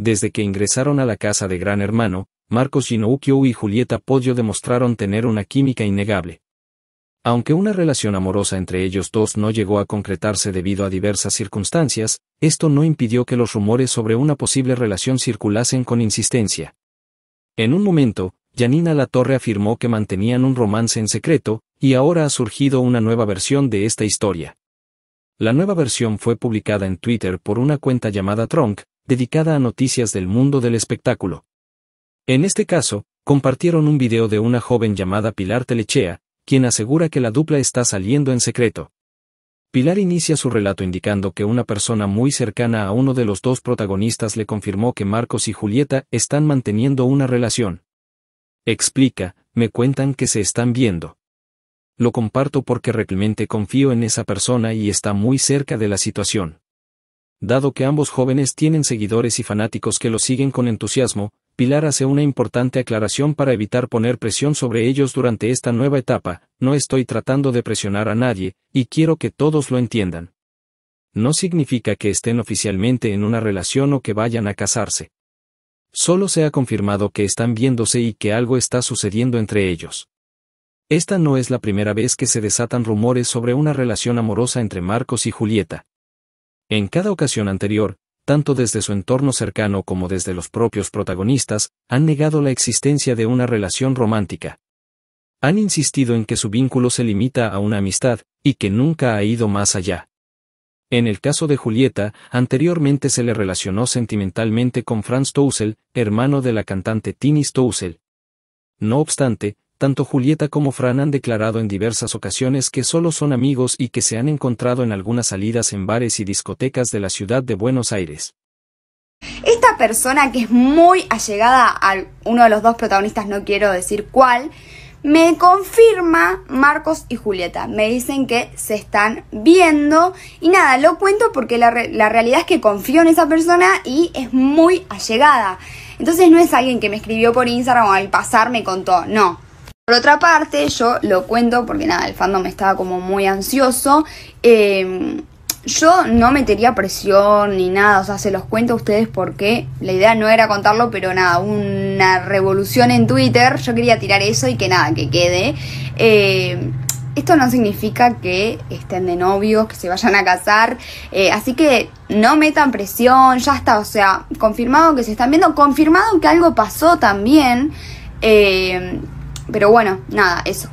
Desde que ingresaron a la casa de Gran Hermano, Marcos Ginoukio y Julieta Pollo demostraron tener una química innegable. Aunque una relación amorosa entre ellos dos no llegó a concretarse debido a diversas circunstancias, esto no impidió que los rumores sobre una posible relación circulasen con insistencia. En un momento, Janina Latorre afirmó que mantenían un romance en secreto, y ahora ha surgido una nueva versión de esta historia. La nueva versión fue publicada en Twitter por una cuenta llamada Tronk, dedicada a noticias del mundo del espectáculo. En este caso, compartieron un video de una joven llamada Pilar Telechea, quien asegura que la dupla está saliendo en secreto. Pilar inicia su relato indicando que una persona muy cercana a uno de los dos protagonistas le confirmó que Marcos y Julieta están manteniendo una relación. Explica, me cuentan que se están viendo. Lo comparto porque realmente confío en esa persona y está muy cerca de la situación. Dado que ambos jóvenes tienen seguidores y fanáticos que los siguen con entusiasmo, Pilar hace una importante aclaración para evitar poner presión sobre ellos durante esta nueva etapa, no estoy tratando de presionar a nadie, y quiero que todos lo entiendan. No significa que estén oficialmente en una relación o que vayan a casarse. Solo se ha confirmado que están viéndose y que algo está sucediendo entre ellos. Esta no es la primera vez que se desatan rumores sobre una relación amorosa entre Marcos y Julieta, en cada ocasión anterior, tanto desde su entorno cercano como desde los propios protagonistas, han negado la existencia de una relación romántica. Han insistido en que su vínculo se limita a una amistad, y que nunca ha ido más allá. En el caso de Julieta, anteriormente se le relacionó sentimentalmente con Franz Tousel, hermano de la cantante Tini Stousel. No obstante, tanto Julieta como Fran han declarado en diversas ocasiones que solo son amigos y que se han encontrado en algunas salidas en bares y discotecas de la ciudad de Buenos Aires. Esta persona que es muy allegada a uno de los dos protagonistas, no quiero decir cuál, me confirma Marcos y Julieta. Me dicen que se están viendo. Y nada, lo cuento porque la, la, realidad es que confío en esa persona y es muy allegada. Entonces no es alguien que me escribió por Instagram o al pasar me contó. No, por otra parte, yo lo cuento porque nada, el fandom estaba como muy ansioso. Em, yo no metería presión ni nada, o sea, se los cuento a ustedes porque la idea no era contarlo, pero nada, una revolución en Twitter, yo quería tirar eso y que nada, que quede. Em, esto no significa que estén de novios, que se vayan a casar, eh, así que no metan presión, ya está, o sea, confirmado que se están viendo, confirmado que algo pasó también. Em, pero bueno, nada, eso.